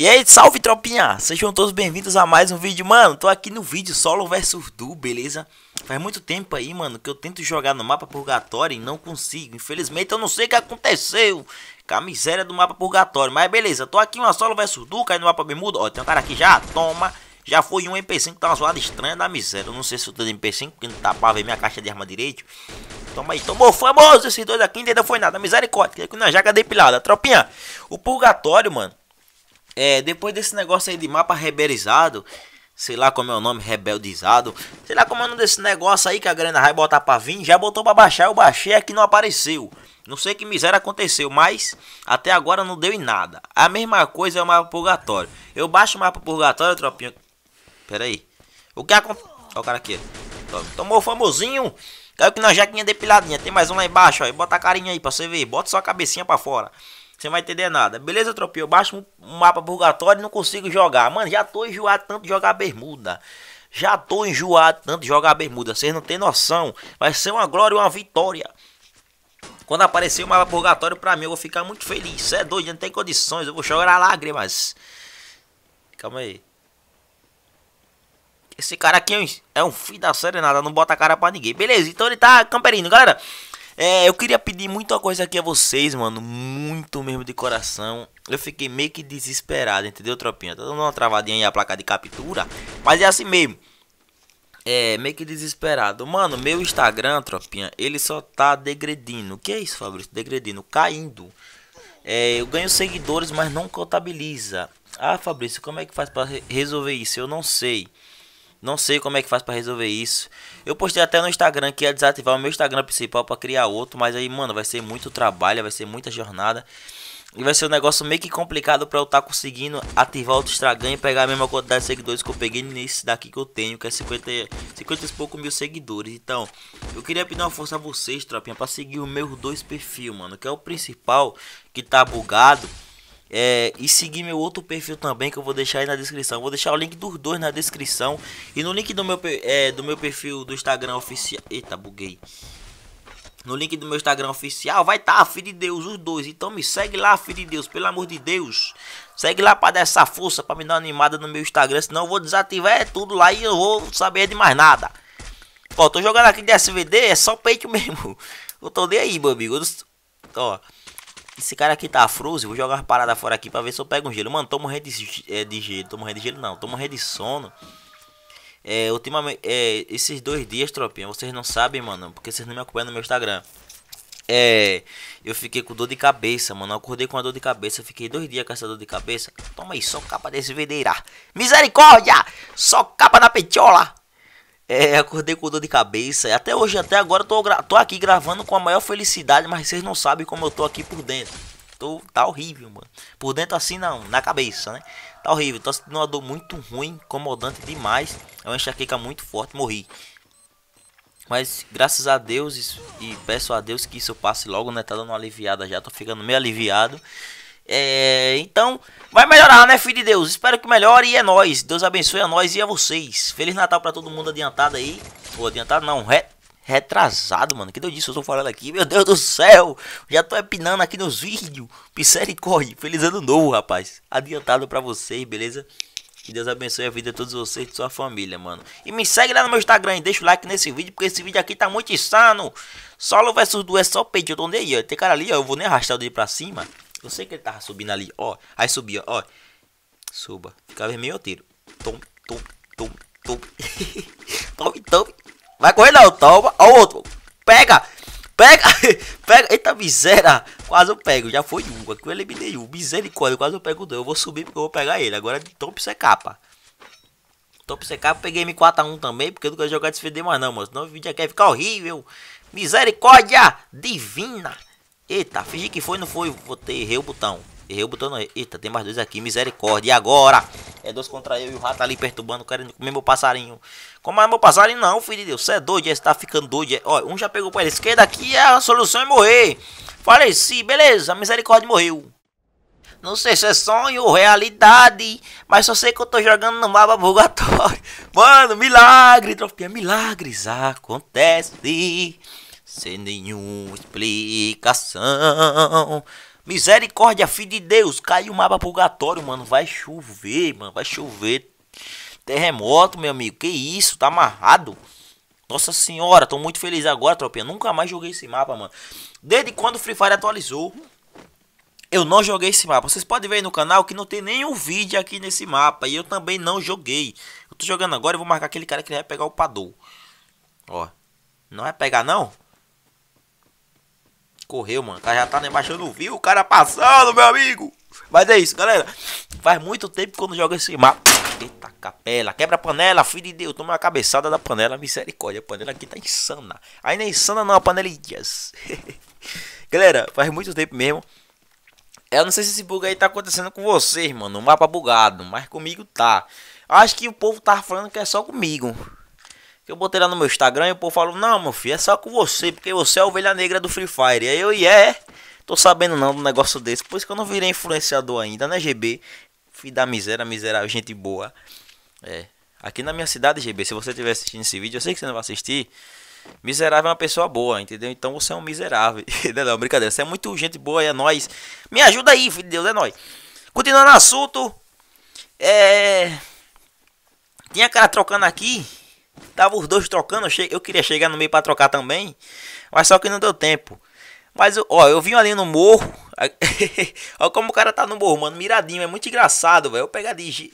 E aí, salve tropinha! Sejam todos bem-vindos a mais um vídeo, mano. Tô aqui no vídeo solo versus du, beleza? Faz muito tempo aí, mano, que eu tento jogar no mapa purgatório e não consigo. Infelizmente, eu não sei o que aconteceu com a miséria do mapa purgatório. Mas beleza, tô aqui uma solo versus du, cai no mapa bermuda. Ó, tem um cara aqui já, toma. Já foi um MP5, tá uma zoada estranha da miséria. Eu não sei se eu tô de MP5, porque não tapava em minha caixa de arma direito. Toma aí, tomou famoso esses dois aqui, ainda foi nada. Misericórdia, que na é jaca depilada. Tropinha, o purgatório, mano é, depois desse negócio aí de mapa reberizado, sei lá como é o nome, rebeldizado, sei lá como é o nome desse negócio aí que a grana vai botar pra vir, já botou pra baixar, eu baixei, aqui é não apareceu. Não sei que miséria aconteceu, mas até agora não deu em nada. A mesma coisa é o mapa purgatório. Eu baixo o mapa purgatório, tropinha. Pera aí. O que acontece? Olha o cara aqui. Tomou o famosinho. Caiu que na jaquinha depiladinha. Tem mais um lá embaixo, ó. Bota a carinha aí pra você ver. Bota sua cabecinha pra fora. Você não vai entender nada. Beleza, tropia? Eu baixo um mapa purgatório e não consigo jogar. Mano, já tô enjoado tanto de jogar bermuda. Já tô enjoado tanto de jogar bermuda. Vocês não tem noção. Vai ser uma glória uma vitória. Quando aparecer o mapa purgatório pra mim, eu vou ficar muito feliz. Você é doido, não tem condições. Eu vou chorar lágrimas. Calma aí. Esse cara aqui é um, é um filho da série nada, não bota a cara pra ninguém. Beleza, então ele tá camperindo, galera. É, eu queria pedir muita coisa aqui a vocês, mano. Muito mesmo de coração. Eu fiquei meio que desesperado, entendeu, tropinha? Tô dando uma travadinha aí a placa de captura. Mas é assim mesmo. É, meio que desesperado. Mano, meu Instagram, tropinha, ele só tá degredindo. O que é isso, Fabrício? Degredindo, caindo. É, eu ganho seguidores, mas não contabiliza. Ah, Fabrício, como é que faz para resolver isso? Eu não sei. Não sei como é que faz para resolver isso. Eu postei até no Instagram que ia desativar o meu Instagram principal para criar outro, mas aí, mano, vai ser muito trabalho, vai ser muita jornada. E vai ser um negócio meio que complicado para eu estar tá conseguindo ativar outro Instagram e pegar a mesma quantidade de seguidores que eu peguei nesse daqui que eu tenho, que é 50, 50 e pouco mil seguidores. Então, eu queria pedir uma força a vocês, tropinha, para seguir os meus dois perfis, mano, que é o principal que tá bugado é, e seguir meu outro perfil também que eu vou deixar aí na descrição. Vou deixar o link dos dois na descrição e no link do meu é, do meu perfil do Instagram oficial. Eita, buguei. No link do meu Instagram oficial vai estar, tá, filho de Deus, os dois. Então me segue lá, filho de Deus, pelo amor de Deus. Segue lá para dar essa força, para me dar uma animada no meu Instagram, senão eu vou desativar é tudo lá e eu vou saber de mais nada. Ó, tô jogando aqui de SVD, é só peito mesmo. Eu tô nem aí, meu amigo. Ó, esse cara aqui tá frozen, vou jogar uma parada fora aqui pra ver se eu pego um gelo. Mano, tô morrendo de, é, de gelo, tô morrendo de gelo não, tô morrendo de sono. É, ultimamente, é, esses dois dias, tropinha, vocês não sabem, mano, porque vocês não me acompanham no meu Instagram. É, eu fiquei com dor de cabeça, mano. Eu acordei com a dor de cabeça. Fiquei dois dias com essa dor de cabeça. Toma aí, só capa desse vedeira. Misericórdia! Só capa na petiola. É, acordei com dor de cabeça. Até hoje, até agora, tô, tô aqui gravando com a maior felicidade, mas vocês não sabem como eu tô aqui por dentro. Tô, tá horrível, mano. Por dentro assim, não, na cabeça, né? Tá horrível, tô sentindo uma dor muito ruim, incomodante demais. É uma enxaqueca muito forte, morri. Mas graças a Deus e peço a Deus que isso passe logo, né? Tá dando uma aliviada já, tô ficando meio aliviado. É, é, então, vai melhorar, né, filho de Deus? Espero que melhore e é nóis. Deus abençoe a nós e a vocês. Feliz Natal pra todo mundo adiantado aí. Ou adiantado não, re, retrasado, mano. Que Deus disse, eu tô falando aqui. Meu Deus do céu, já tô epinando aqui nos vídeos. Misericórdia, feliz ano novo, rapaz. Adiantado pra vocês, beleza? Que Deus abençoe a vida de todos vocês e de sua família, mano. E me segue lá no meu Instagram e deixa o like nesse vídeo, porque esse vídeo aqui tá muito insano. Solo versus duas só peito, eu tô nem aí, ó. Tem cara ali, ó, eu vou nem arrastar o dedo pra cima. Eu sei que ele tava subindo ali, ó. Aí subia, ó. Suba. Fica vermelho, eu tiro. tom, tom, tom, tom, tom. Vai correr não, toma. Ó outro. Pega. Pega. pega. Eita miséria. Quase eu pego. Já foi um. Aqui eu eliminei um. Misericórdia. Quase eu pego dois. Eu vou subir porque eu vou pegar ele. Agora é de tompe você capa. Top CK, peguei M4A1 também, porque eu não quero jogar desfender mais não, mano. Senão o vídeo aqui vai ficar horrível. Misericórdia divina. Eita, fingi que foi, não foi. Votei errei o botão. Errei o botão, não. Eita, tem mais dois aqui, misericórdia. E agora? É dois contra eu e o rato ali perturbando, querendo comer meu passarinho. Como é meu passarinho? Não, filho de Deus. Você é doido, você está ficando doido. Olha, é, um já pegou para a esquerda aqui, é a solução é morrer. Faleci, beleza, misericórdia morreu. Não sei se é sonho ou realidade, mas só sei que eu tô jogando no mapa purgatório. Mano, milagre, trofinha, milagres acontece sem nenhuma explicação. Misericórdia, filho de Deus, caiu mapa purgatório, mano. Vai chover, mano, vai chover. Terremoto, meu amigo, que isso, tá amarrado. Nossa senhora, tô muito feliz agora, tropinha. Nunca mais joguei esse mapa, mano. Desde quando o Free Fire atualizou, eu não joguei esse mapa. Vocês podem ver aí no canal que não tem nenhum vídeo aqui nesse mapa. E eu também não joguei. Eu tô jogando agora e vou marcar aquele cara que vai pegar o Padou. Ó. Não vai pegar, não? correu, mano. O cara já tá nem baixando viu, o cara passando, meu amigo. Mas é isso, galera. Faz muito tempo que eu não jogo esse mapa. Eita capela, quebra a panela, filho de Deus. Toma uma cabeçada da panela, misericórdia. A panela aqui tá insana. Ainda é insana não, a panela é dias. galera, faz muito tempo mesmo. Eu não sei se esse bug aí tá acontecendo com vocês, mano. O mapa bugado, mas comigo tá. Acho que o povo tá falando que é só comigo eu botei lá no meu Instagram e o povo falou: Não, meu filho, é só com você, porque você é a ovelha negra do Free Fire. E aí eu, e yeah, é, tô sabendo não do negócio desse. Por isso que eu não virei influenciador ainda, né, GB? Filho da miséria, miserável, gente boa. É. Aqui na minha cidade, GB, se você estiver assistindo esse vídeo, eu sei que você não vai assistir. Miserável é uma pessoa boa, entendeu? Então você é um miserável. não, não, brincadeira. Você é muito gente boa, é nóis. Me ajuda aí, filho de Deus, é nóis. Continuando o assunto. É. Tinha cara trocando aqui Tava os dois trocando, eu, eu queria chegar no meio para trocar também, mas só que não deu tempo. Mas, ó, eu vim ali no morro. ó como o cara tá no morro, mano. Miradinho, é muito engraçado, velho. Eu pegar de,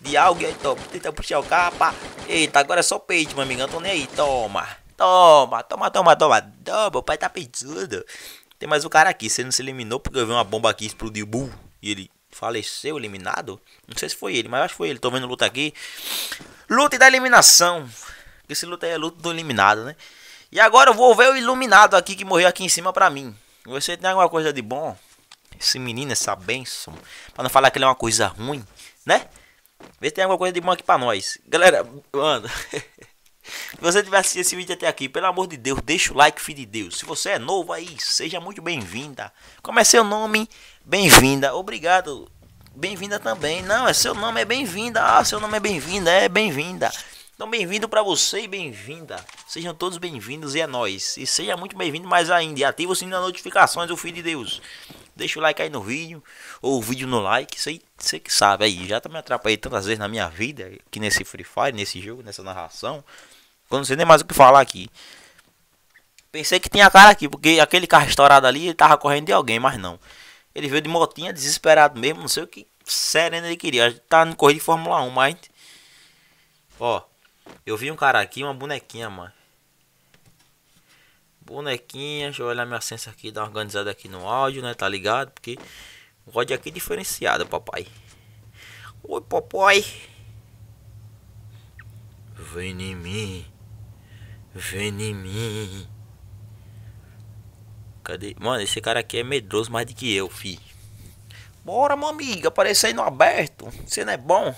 de algo aí, toma. Tenta puxar o capa. Eita, agora é só peito, meu amigão. Tô nem aí. Toma. Toma, toma, toma, toma. Toma, o pai tá peitudo. Tem mais um cara aqui. você não se eliminou porque eu vi uma bomba aqui explodiu. Buh, e ele faleceu, eliminado. Não sei se foi ele, mas acho que foi ele. Tô vendo luta aqui. Luta da eliminação. Esse luta é luta do eliminado, né? E agora eu vou ver o iluminado aqui que morreu aqui em cima pra mim. Você tem alguma coisa de bom? Esse menino, essa benção. Pra não falar que ele é uma coisa ruim, né? Vê se tem alguma coisa de bom aqui pra nós. Galera, mano. Se você tiver assistido esse vídeo até aqui, pelo amor de Deus, deixa o like, filho de Deus. Se você é novo aí, seja muito bem-vinda. Como é seu nome? Bem-vinda. Obrigado. Bem-vinda também. Não, é seu nome é bem-vinda. Ah, seu nome é bem-vinda. É bem-vinda. Então, bem-vindo para você e bem-vinda. Sejam todos bem-vindos e é nós. E seja muito bem-vindo mais ainda. E ativa o sininho das notificações, o filho de Deus. Deixa o like aí no vídeo, ou o vídeo no like, isso aí você que sabe. Aí já tá me atrapalhei tantas vezes na minha vida, que nesse Free Fire, nesse jogo, nessa narração, quando não sei nem mais o que falar aqui. Pensei que tinha cara aqui, porque aquele carro estourado ali, ele tava correndo de alguém, mas não. Ele veio de motinha, desesperado mesmo. Não sei o que sereno ele queria. Tá no corrida de Fórmula 1, mas. Ó, eu vi um cara aqui, uma bonequinha, mano. Bonequinha, deixa eu olhar minha sensa aqui, dar uma organizada aqui no áudio, né? Tá ligado? Porque o áudio aqui é diferenciado, papai. Oi, papai. Vem em mim. Vem em mim. Cadê? Mano, esse cara aqui é medroso mais do que eu, fi. Bora, meu amigo. Aparecer aí no aberto. Você não é bom.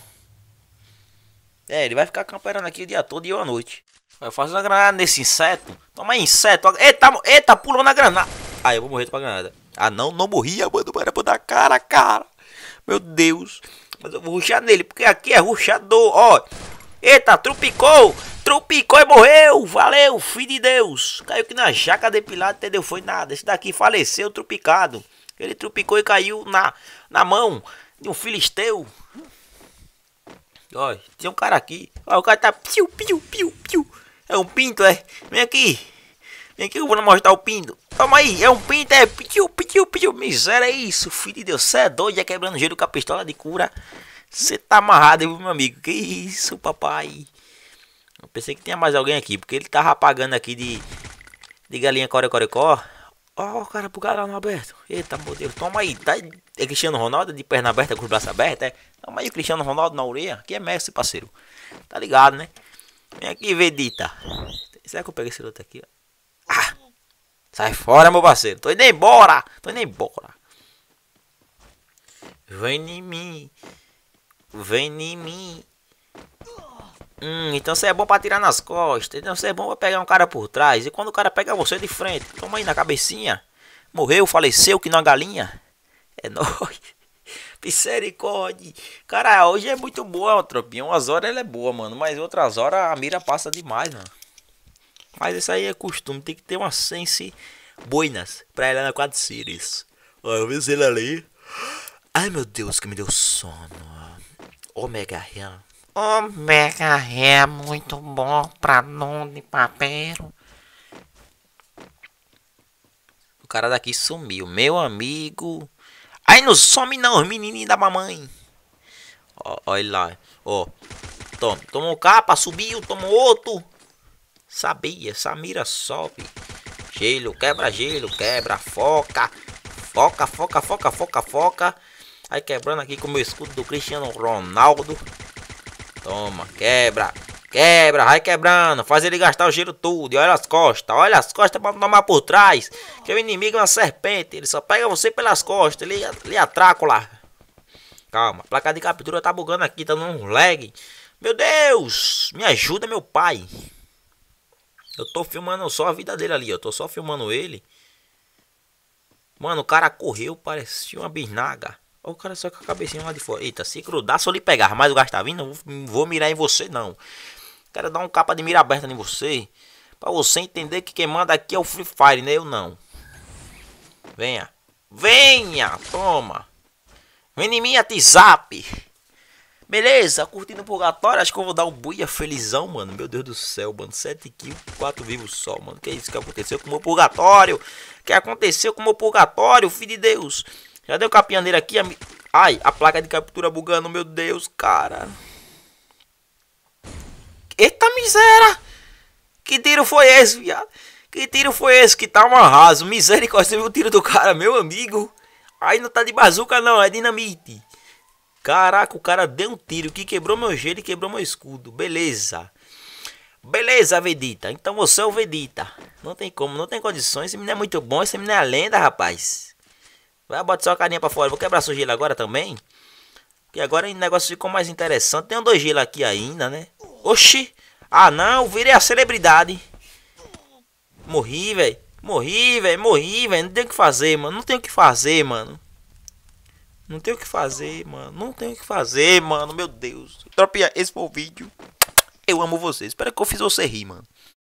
É, ele vai ficar camperando aqui o dia todo e eu à noite. Vai fazer uma granada nesse inseto. Toma aí, inseto. Eita, eita, pulou na granada. Ah, eu vou morrer pra granada. Ah, não, não morria, mano. Era pra dar cara, cara. Meu Deus. Mas eu vou ruxar nele, porque aqui é ruxador, ó. Eita, trupicou e morreu, valeu, filho de Deus. Caiu que na jaca depilada, entendeu? Foi nada. Esse daqui faleceu trupicado. Ele trupicou e caiu na, na mão de um filisteu. Olha, tem um cara aqui. Olha, o cara tá piu, piu, piu, piu. É um pinto, é? Vem aqui. Vem aqui que eu vou mostrar o pinto. Toma aí, é um pinto, é? Piu, piu, piu. Miséria, é isso, filho de Deus. Você é doido, já é quebrando gelo com a pistola de cura. Você tá amarrado, meu amigo. Que isso, papai. Eu pensei que tinha mais alguém aqui, porque ele tava apagando aqui de, de galinha core Ó, oh, cara, pro galão aberto. Eita, meu Deus, toma aí. Tá, é Cristiano Ronaldo de perna aberta com os braços abertos, é? Toma aí, Cristiano Ronaldo na orelha. Que é mestre parceiro. Tá ligado, né? Vem aqui, Vedita. Será que eu peguei esse outro aqui? Ah, sai fora, meu parceiro. Tô indo embora. Tô indo embora. Vem em mim. Vem em mim. Hum, então você é bom pra tirar nas costas. Então você é bom pra pegar um cara por trás. E quando o cara pega você de frente, toma aí na cabecinha. Morreu, faleceu, que não é galinha. É nóis. Misericórdia. Cara, hoje é muito boa, tropinha. Umas horas ela é boa, mano. Mas outras horas a mira passa demais, mano. Mas isso aí é costume. Tem que ter uma sense boinas pra ela na Quad Series. Olha, eu vi ele ali. Ai, meu Deus, que me deu sono. Omega Ram mega é muito bom pra dono de papel. O cara daqui sumiu, meu amigo. Aí não some não, menininho da mamãe. olha lá, ó. Toma, toma capa, subiu, toma outro. Sabia, essa mira sobe. Gelo, quebra gelo, quebra, foca. Foca, foca, foca, foca, foca. Aí quebrando aqui com o meu escudo do Cristiano Ronaldo. Toma, quebra. Quebra, vai quebrando. Faz ele gastar o giro tudo. E olha as costas. Olha as costas pra tomar por trás. Que o inimigo é uma serpente. Ele só pega você pelas costas. Ele, ele atraco lá. Calma. A placa de captura tá bugando aqui. Tá dando um lag. Meu Deus. Me ajuda, meu pai. Eu tô filmando só a vida dele ali. Eu tô só filmando ele. Mano, o cara correu. Parecia uma bisnaga. Olha o cara só com a cabecinha lá de fora. Eita, se grudar, se eu lhe pegar, mas o gás tá vindo, não vou mirar em você, não. Quero dar um capa de mira aberta em você. Pra você entender que quem manda aqui é o Free Fire, né? Eu não. Venha. Venha! Toma! Vem em mim, WhatsApp! Beleza, curtindo o purgatório, acho que eu vou dar um buia felizão, mano. Meu Deus do céu, mano. 7 kills, 4 vivos só, mano. Que é isso que aconteceu com o meu purgatório? Que aconteceu com o meu purgatório, filho de Deus? Já deu capinha nele aqui. Ai, a placa de captura bugando. Meu Deus, cara. Eita miséria. Que tiro foi esse, viado? Que tiro foi esse? Que tá um arraso. Misericórdia, você viu o tiro do cara, meu amigo? Aí não tá de bazuca não, é dinamite. Caraca, o cara deu um tiro que quebrou meu gelo e quebrou meu escudo. Beleza. Beleza, Vedita. Então você é o Vedita. Não tem como, não tem condições. Esse menino é muito bom, esse menino é a lenda, rapaz. Vai, ah, botar só a carinha pra fora. Vou quebrar sujeira agora também. Porque agora o negócio ficou mais interessante. Tem um dois gelo aqui ainda, né? Oxi! Ah, não, virei a celebridade. Morri, velho. Morri, velho. Morri, velho. Não tem o que fazer, mano. Não tem o que fazer, mano. Não tem o que fazer, mano. Não tem o que fazer, mano. Meu Deus. Tropia, esse foi o vídeo. Eu amo vocês. Espero que eu fiz você rir, mano.